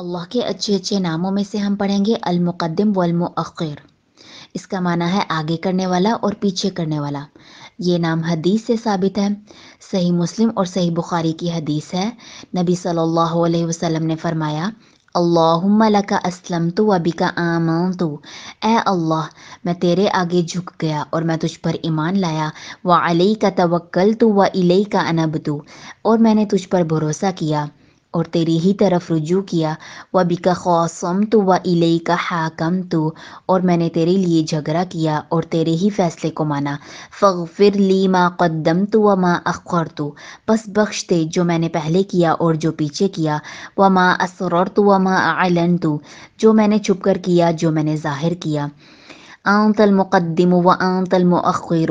अल्लाह के अच्छे अच्छे नामों में से हम पढ़ेंगे अलमुक़दम वलमर इसका माना है आगे करने वाला और पीछे करने वाला ये नाम हदीस से साबित है सही मुस्लिम और सही बुखारी की हदीस है नबी सल्लल्लाहु अलैहि वसल्लम ने फरमाया अल्लाहुम्मा लका असलम तो का आमन तो ए अल्लाह मैं तेरे आगे झुक गया और मैं तुझ पर ईमान लाया व अलई का तवक्ल तो व इलई का अनब तो और मैंने तुझ पर भरोसा किया और तेरी ही तरफ रुजू किया व बिका खौसम तो व इले का हाकम तो और मैंने तेरे लिए झगड़ा किया और तेरे ही फैसले को माना फ़िर ली माँ कदम तो व माँ अखर तो बस बख्श दे जो मैंने पहले किया और जो पीछे किया व माँ असर तो व माँ आलन तो जो मैंने छुप कर किया जो मैंने ज़ाहिर किया आंतल मुक़दम व आंतल मुखर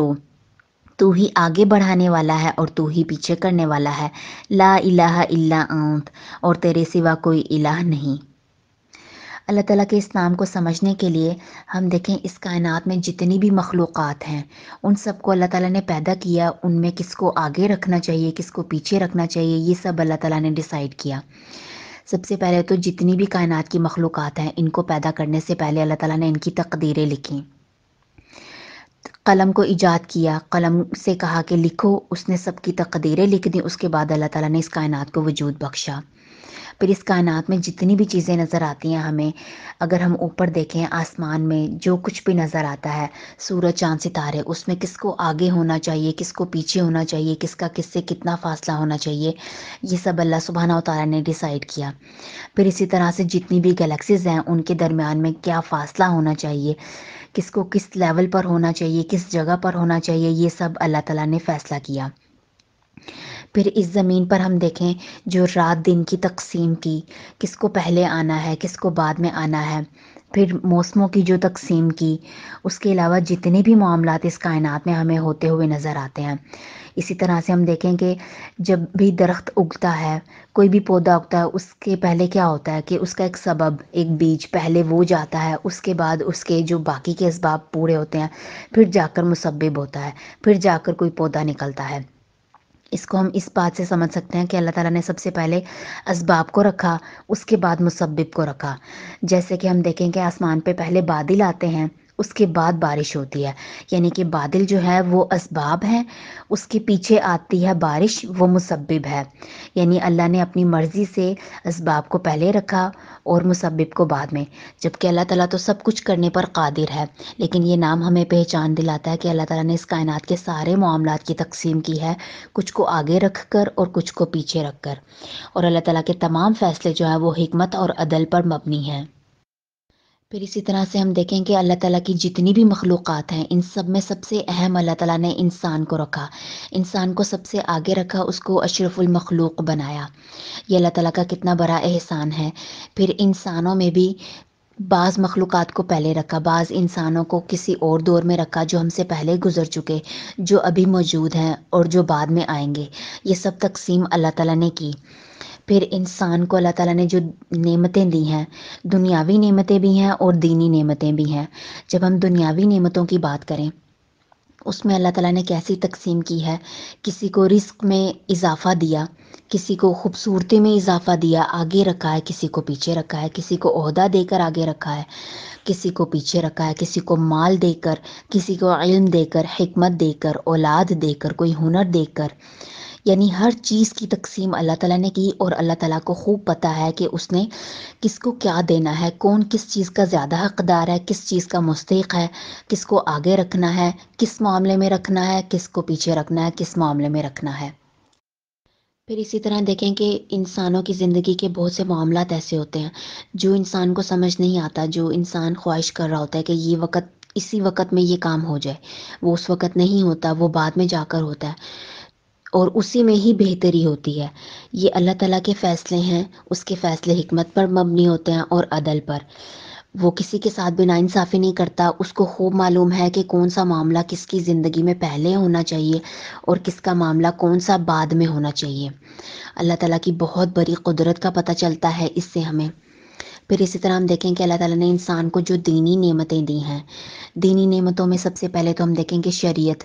तू ही आगे बढ़ाने वाला है और तू ही पीछे करने वाला है ला इलाह इल्ला अंत और तेरे सिवा कोई इलाह नहीं अल्लाह ताला के इस नाम को समझने के लिए हम देखें इस कायनात में जितनी भी मखलूक़ हैं उन सबको अल्लाह ताला ने पैदा किया उनमें किसको आगे रखना चाहिए किसको पीछे रखना चाहिए ये सब अल्लाह ताला ने डिसाइड किया सबसे पहले तो जितनी भी कायनात की मखलूक़ात हैं इनको पैदा करने से पहले अल्लाह ताला ने इनकी तकदीरें लिखी कलम को ईजाद किया कलम से कहा कि लिखो उसने सबकी तकदीरें लिख दी उसके बाद अल्लाह ताला ने इस कायनात को वजूद बख्शा फिर इस कायनात में जितनी भी चीज़ें नज़र आती हैं हमें अगर हम ऊपर देखें आसमान में जो कुछ भी नज़र आता है सूरज चांद सितारे उसमें किसको आगे होना चाहिए किसको पीछे होना चाहिए किसका किससे कितना फासला होना चाहिए ये सब अल्लाह सुबहाना तारा ने डिसाइड किया फिर इसी तरह से जितनी भी गैलेक्सीज़ हैं उनके दरमियान में क्या फ़ासला होना चाहिए किसको किस लेवल पर होना चाहिए किस जगह पर होना चाहिए ये सब अल्लाह ताला ने फ़ैसला किया फिर इस ज़मीन पर हम देखें जो रात दिन की तकसीम की किसको पहले आना है किसको बाद में आना है फिर मौसमों की जो तकसीम की उसके अलावा जितने भी मामला इस कायनात में हमें होते हुए नज़र आते हैं इसी तरह से हम देखें कि जब भी दरख्त उगता है कोई भी पौधा उगता है उसके पहले क्या होता है कि उसका एक सबब एक बीज पहले वो जाता है उसके बाद उसके जो बाकी के इसबाब पूरे होते हैं फिर जाकर मुसबब होता है फिर जाकर कोई पौधा निकलता है इसको हम इस बात से समझ सकते हैं कि अल्लाह ताला ने सबसे पहले इसबाब को रखा उसके बाद मुसब्बिब को रखा जैसे कि हम देखें कि आसमान पे पहले बादल आते हैं उसके बाद बारिश होती है यानी कि बादल जो है वो इसबाब हैं उसके पीछे आती है बारिश वो मुसब्बिब है यानी अल्लाह ने अपनी मर्ज़ी से इसबाब को पहले रखा और मुसब्बिब को बाद में जबकि अल्लाह ताला तो सब कुछ करने पर कादिर है लेकिन ये नाम हमें पहचान दिलाता है कि अल्लाह ताला ने इस कायनात के सारे मामला की तकसीम की है कुछ को आगे रख कर और कुछ को पीछे रख कर और अल्लाह ताला के तमाम फ़ैसले जो हैं वो हमत और अदल पर मबनी हैं फिर इसी तरह से हम देखें कि अल्लाह ताला की जितनी भी मखलूक़ात हैं इन सब में सबसे अहम अल्लाह ताला ने इंसान को रखा इंसान को सबसे आगे रखा उसको अशरफुल मखलूक बनाया ये अल्लाह ताला का कितना बड़ा एहसान है फिर इंसानों में भी बाज़ मखलूक़ात को पहले रखा बाज़ इंसानों को किसी और दौर में रखा जो हमसे पहले गुज़र चुके जो अभी मौजूद हैं और जो बाद में आएंगे ये सब तकसीम अल्लाह ताला ने की फिर इंसान को अल्लाह ताला ने जो नेमतें दी हैं दुनियावी नेमतें भी हैं और दीनी नेमतें भी हैं जब हम दुनियावी नेमतों की बात करें उसमें अल्लाह ताला ने कैसी तकसीम की है किसी को रिस्क में इजाफ़ा दिया किसी को खूबसूरती में इजाफ़ा दिया आगे रखा है किसी को पीछे रखा है किसी को अहदा देकर आगे रखा है किसी को पीछे रखा है किसी को माल देकर किसी को इल्म देकर हमत देकर औलाद देकर कोई हुनर देकर यानी हर चीज़ की तकसीम अल्लाह ताला ने की और अल्लाह ताला को खूब पता है कि उसने किसको क्या देना है कौन किस चीज़ का ज़्यादा हकदार है किस चीज़ का मुस्तक है किसको आगे रखना है किस मामले में रखना है किसको पीछे रखना है किस मामले में रखना है फिर इसी तरह देखें कि इंसानों की ज़िंदगी के बहुत से मामला ऐसे होते हैं जो इंसान को समझ नहीं आता जो इंसान ख्वाहिश कर रहा होता है कि ये वक्त इसी वक्त में ये काम हो जाए वो उस वक्त नहीं होता वो बाद में जाकर होता है और उसी में ही बेहतरी होती है ये अल्लाह ताला के फ़ैसले हैं उसके फ़ैसले हमत पर मबनी होते हैं और अदल पर वो किसी के साथ भी नाइंसाफ़ी नहीं करता उसको खूब मालूम है कि कौन सा मामला किसकी ज़िंदगी में पहले होना चाहिए और किसका मामला कौन सा बाद में होना चाहिए अल्लाह ताला की बहुत बड़ी कुदरत का पता चलता है इससे हमें फिर इसी तरह हम देखें कि अल्लाह ताला ने इंसान को जो दीनी नेमतें दी हैं दीनी नेमतों में सबसे पहले तो हम देखेंगे शरीयत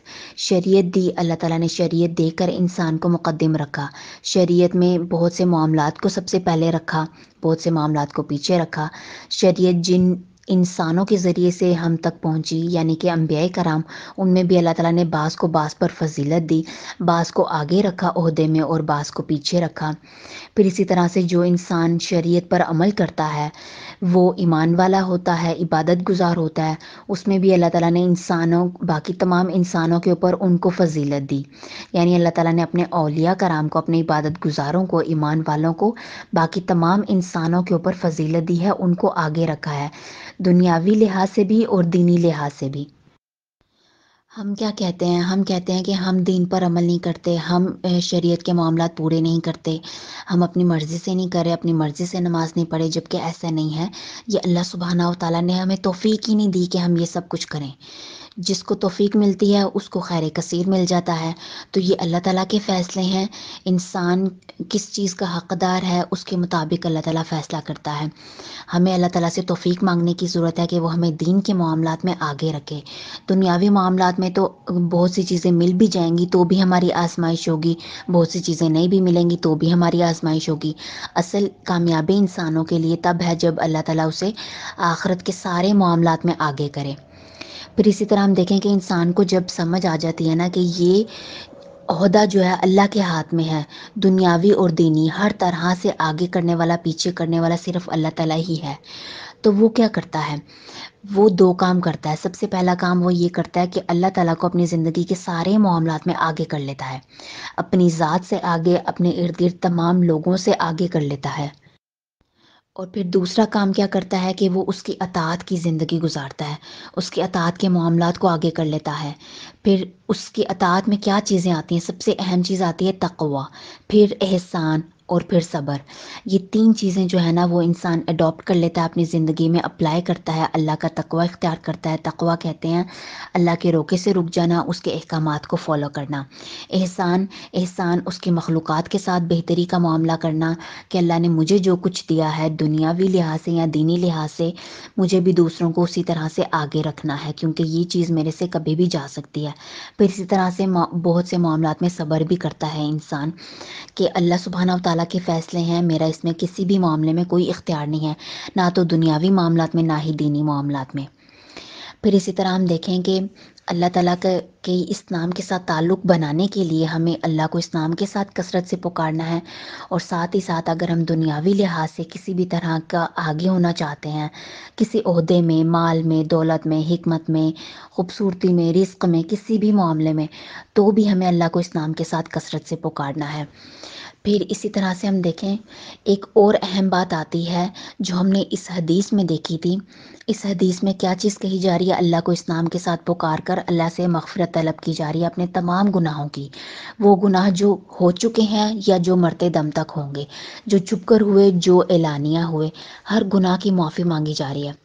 शरीयत दी अल्लाह ताला ने शरीयत देकर इंसान को मुकदम रखा शरीयत में बहुत से मामला को सबसे पहले रखा बहुत से मामला को पीछे रखा शरीयत जिन इंसानों के ज़रिए से हम तक पहुँची यानी कि अम्बिया कराम उनमें भी अल्लाह ताला ने बास को बास पर फजीलत दी बास को आगे रखा अहदे में और बास को पीछे रखा फिर इसी तरह से जो इंसान शरीयत पर अमल करता है वो ईमान वाला होता है इबादत गुजार होता है उसमें भी अल्लाह ताला ने इंसानों बाकी तमाम इंसानों के ऊपर उनको फजीलत दी यानी अल्लाह ताला ने अपने अलिया कराम को अपने इबादत गुजारों को ईमान वालों को बाकी तमाम इंसानों के ऊपर फजीलत दी है उनको आगे रखा है दुनियावी लिहाज से भी और दीनी लिहाज से भी हम क्या कहते हैं हम कहते हैं कि हम दीन पर अमल नहीं करते हम शरीयत के मामला पूरे नहीं करते हम अपनी मर्ज़ी से नहीं करें अपनी मर्ज़ी से नमाज़ नहीं पढ़े जबकि ऐसा नहीं है ये अल्लाह सुबहाना तौला ने हमें तोफ़ी ही नहीं दी कि हम ये सब कुछ करें जिसको तोफ़ी मिलती है उसको खैर कसीर मिल जाता है तो ये अल्लाह ताला के फ़ैसले हैं इंसान किस चीज़ का हकदार है उसके मुताबिक अल्लाह ताला फ़ैसला करता है हमें अल्लाह ताला से तोफ़ी मांगने की ज़रूरत है कि वो हमें दीन के मामलों में आगे रखे दुनियावी मामलों में तो बहुत सी चीज़ें मिल भी जाएंगी तो भी हमारी आजमाइश होगी बहुत सी चीज़ें नहीं भी मिलेंगी तो भी हमारी आजमाइश होगी असल कामयाबी इंसानों के लिए तब है जब अल्लाह ताली उसे आखरत के सारे मामलों में आगे करे फिर इसी तरह हम देखें कि इंसान को जब समझ आ जाती है ना कि ये अहदा जो है अल्लाह के हाथ में है दुनियावी और दीनी हर तरह से आगे करने वाला पीछे करने वाला सिर्फ अल्लाह ताला ही है तो वो क्या करता है वो दो काम करता है सबसे पहला काम वो ये करता है कि अल्लाह ताला को अपनी ज़िंदगी के सारे मामला में आगे कर लेता है अपनी ज़ात से आगे अपने इर्द गिर्द तमाम लोगों से आगे कर लेता है और फिर दूसरा काम क्या करता है कि वो उसकी अतात की ज़िंदगी गुजारता है उसके अतात के मामला को आगे कर लेता है फिर उसके अतात में क्या चीज़ें आती हैं सबसे अहम चीज़ आती है तकवा फिर एहसान और फिर सब्र ये तीन चीज़ें जो है ना वो इंसान अडॉप्ट कर लेता है अपनी ज़िंदगी में अप्लाई करता है अल्लाह का तकवा इख्तियार करता है तकवा कहते हैं अल्लाह के रोके से रुक जाना उसके अहकाम को फ़ॉलो करना एहसान एहसान उसकी मखलूक के साथ बेहतरी का मामला करना कि अल्लाह ने मुझे जो कुछ दिया है दुनियावी लिहाज से या दीनी लिहाज से मुझे भी दूसरों को उसी तरह से आगे रखना है क्योंकि ये चीज़ मेरे से कभी भी जा सकती है फिर इसी तरह से बहुत से मामला में सब्र भी करता है इंसान कि अल्लाह सुबहाना ताला के फ़ैसले हैं मेरा इसमें किसी भी मामले में कोई इख्तियार नहीं है ना तो दुनियावी मामला में ना ही दीनी मामला में फिर इसी तरह हम देखें कि अल्लाह ताला के इस नाम के साथ ताल्लुक़ बनाने के लिए हमें अल्लाह को इस नाम के साथ कसरत से पुकारना है और साथ ही साथ अगर हम दुनियावी लिहाज से किसी भी तरह का आगे होना चाहते हैं किसी अहदे में माल में दौलत में हमत में खूबसूरती में रिस्क में किसी भी मामले में तो भी हमें अल्लाह को इस नाम के साथ कसरत से पुकारना है फिर इसी तरह से हम देखें एक और अहम बात आती है जो हमने इस हदीस में देखी थी इस हदीस में क्या चीज़ कही जा रही है अल्लाह को इस नाम के साथ पुकार कर अल्लाह से मफफरत तलब की जा रही है अपने तमाम गुनाहों की वो गुनाह जो हो चुके हैं या जो मरते दम तक होंगे जो कर हुए जो एलानिया हुए हर गुनाह की माफ़ी मांगी जा रही है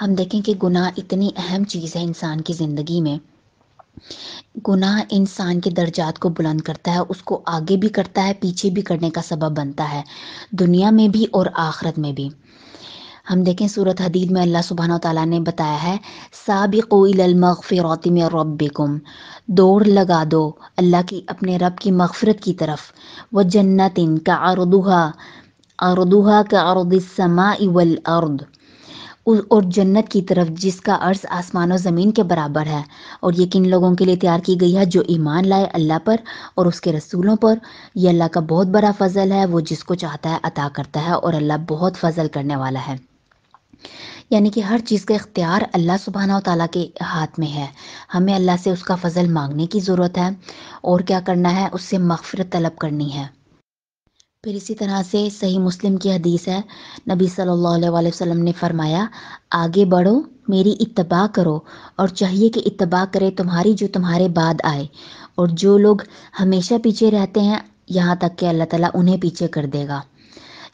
हम देखें कि गुनाह इतनी अहम चीज़ है इंसान की ज़िंदगी में गुनाह इंसान के दर्जात को बुलंद करता है उसको आगे भी करता है पीछे भी करने का सबब बनता है दुनिया में भी और आखरत में भी हम देखें सूरत हदीद में अल्लाह सुबहान तला ने बताया है साबिकोमफ़िरौती में रबिकुम दौड़ लगा दो अल्लाह की अपने रब की मगफ़रत की तरफ व जन्नतिन का अरदुहा अरदुहा का आरदमा इवल अर्द और जन्नत की तरफ जिसका अर्ज आसमान और ज़मीन के बराबर है और ये किन लोगों के लिए तैयार की गई है जो ईमान लाए अल्लाह पर और उसके रसूलों पर यह अल्लाह का बहुत बड़ा फजल है वो जिसको चाहता है अता करता है और अल्लाह बहुत फजल करने वाला है यानी कि हर चीज़ का इख्तियार अल्लाह सुबहाना तला के हाथ में है हमें अल्लाह से उसका फजल मांगने की ज़रूरत है और क्या करना है उससे मगफरत तलब करनी है फिर इसी तरह से सही मुस्लिम की हदीस है नबी सल्लल्लाहु अलैहि वसल्लम ने फरमाया आगे बढ़ो मेरी इतबा करो और चाहिए कि इतबा करे तुम्हारी जो तुम्हारे बाद आए और जो लोग हमेशा पीछे रहते हैं यहाँ तक कि अल्लाह ताला उन्हें पीछे कर देगा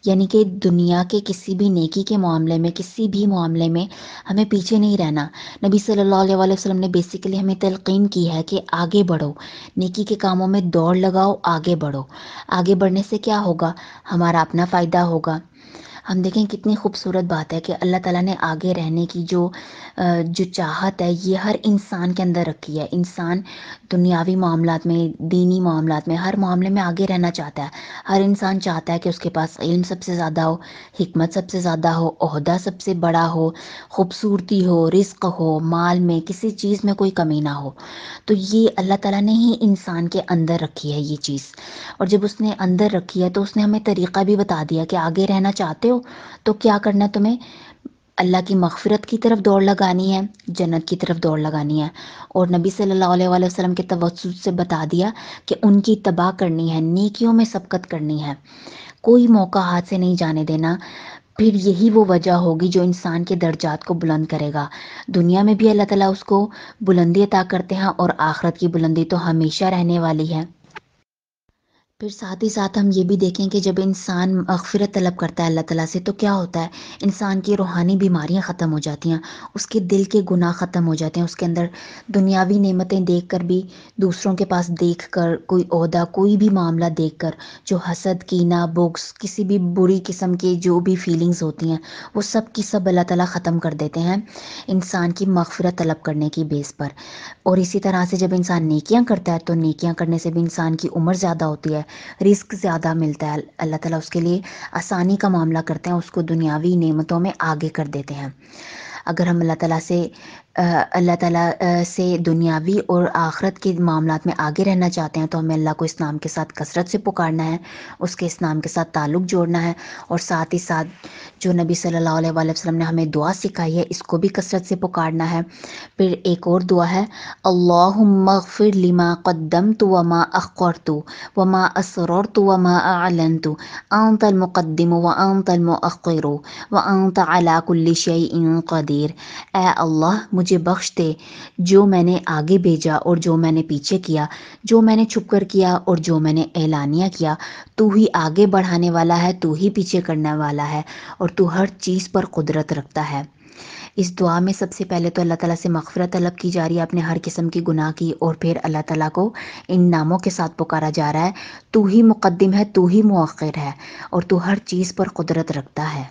यानी कि दुनिया के किसी भी नेकी के मामले में किसी भी मामले में हमें पीछे नहीं रहना नबी सल्लल्लाहु अलैहि वसल्लम ने बेसिकली हमें तलकिन की है कि आगे बढ़ो नेकी के कामों में दौड़ लगाओ आगे बढ़ो आगे बढ़ने से क्या होगा हमारा अपना फ़ायदा होगा हम देखें कितनी खूबसूरत बात है कि अल्लाह ताला ने आगे रहने की जो जो चाहत है ये हर इंसान के अंदर रखी है इंसान दुनियावी मामला में दीनी मामला में हर मामले में आगे रहना चाहता है हर इंसान चाहता है कि उसके पास इल्म सबसे ज़्यादा हो हमत सबसे ज़्यादा हो अहदा सबसे बड़ा हो खूबसूरती हो रिस्क हो माल में किसी चीज़ में कोई कमी ना हो तो ये अल्लाह ताला ने ही इंसान के अंदर रखी है ये चीज़ और जब उसने अंदर रखी है तो उसने हमें तरीक़ा भी बता दिया कि आगे रहना चाहते हो हो तो क्या करना है तुम्हें अल्लाह की मगफरत की तरफ दौड़ लगानी है जन्नत की तरफ दौड़ लगानी है और नबी सल्लल्लाहु अलैहि वसल्लम के तवसुद से बता दिया कि उनकी तबाह करनी है नेकियों में सबकत करनी है कोई मौका हाथ से नहीं जाने देना फिर यही वो वजह होगी जो इंसान के दर्जात को बुलंद करेगा दुनिया में भी अल्लाह ताला उसको बुलंदी अता करते हैं और आखरत की बुलंदी तो हमेशा रहने वाली है फिर साथ ही साथ हम ये भी देखें कि जब इंसान मगफरत तलब करता है अल्लाह ताला से तो क्या होता है इंसान की रूहानी बीमारियां ख़त्म हो जाती हैं उसके दिल के गुनाह ख़त्म हो जाते हैं उसके अंदर दुनियावी नेमतें देख कर भी दूसरों के पास देख कर कोई अहदा कोई भी मामला देख कर जो हसद कीना बुक्स किसी भी बुरी किस्म की जो भी फीलिंग्स होती हैं वो सब की सब अल्लाह ताला ख़त्म कर देते हैं इंसान की मगफरत तलब करने की बेस पर और इसी तरह से जब इंसान नेकियाँ करता है तो नेकियाँ करने से भी इंसान की उम्र ज़्यादा होती है रिस्क ज़्यादा मिलता है अल्लाह ताला उसके लिए आसानी का मामला करते हैं उसको दुनियावी नेमतों में आगे कर देते हैं अगर हम अल्लाह ताला से अल्लाह ताला से दुनियावी और आखरत के मामला में आगे रहना चाहते हैं तो हमें अल्लाह को इस नाम के साथ कसरत से पुकारना है उसके इस नाम के साथ ताल्लुक़ जोड़ना है और साथ ही साथ जो नबी सल्लल्लाहु अलैहि वसल्लम ने हमें दुआ सिखाई है इसको भी कसरत से पुकारना है फिर एक और दुआ है अल्लाह लिमा कदम तो वमा अखर तो वमा असरर तो वमा आलन तो आम तल व आम तल व आम तलाकुल्ल शई इन कदीर ए अल्लाह मुझे बख्श दे जो मैंने आगे भेजा और जो मैंने पीछे किया जो मैंने छुप कर किया और जो मैंने ऐलानिया किया तू ही आगे बढ़ाने वाला है तू ही पीछे करने वाला है और तू हर चीज़ पर कुदरत रखता है इस दुआ में सबसे पहले तो अल्लाह ताला से मगफरत तलब की जा रही है अपने हर किस्म की गुनाह की और फिर अल्लाह ताला को इन नामों के साथ पुकारा जा रहा है तू ही मुकद्दम है तू ही मौख़िर है और तू हर चीज़ पर कुदरत रखता है